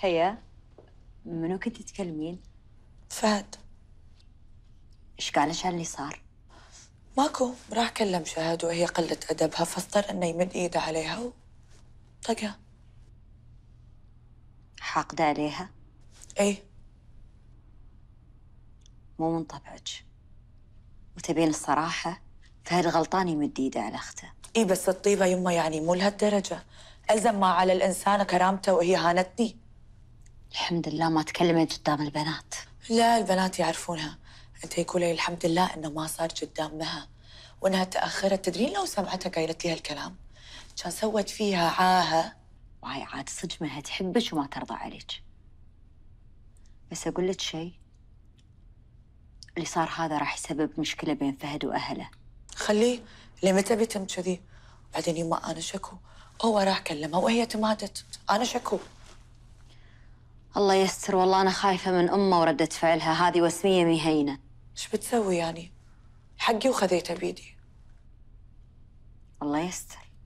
هيا منو كنت تكلمين؟ فهد ايش ايش اللي صار؟ ماكو راح كلم شهد وهي قلة أدبها فاضطر إنه يمد إيده عليها وطقها حاقدة عليها؟ إيه مو من طبعك وتبين الصراحة فهد غلطان يمد إيده على أخته إيه بس الطيبة يمه يعني مو لهالدرجة ألزم ما على الإنسان كرامته وهي هانتني الحمد لله ما تكلمت قدام البنات لا البنات يعرفونها انت يقولي الحمد لله انه ما صار قدام مها وانها تاخرت تدرين لو سمعتها قايلت لي هالكلام كان سوت فيها عاهه وهاي عاد صدق ما تحبك وما ترضى عليك بس اقول لك شيء اللي صار هذا راح يسبب مشكله بين فهد واهله خليه لمتى بيتم كذي بعدين يما انا شكو هو راح كلمها وهي تمادت انا شكو الله يستر والله أنا خايفة من أمه وردة فعلها هذه وسمية مهينة إيش بتسوي يعني؟ حقي وخذيته بيدي الله يستر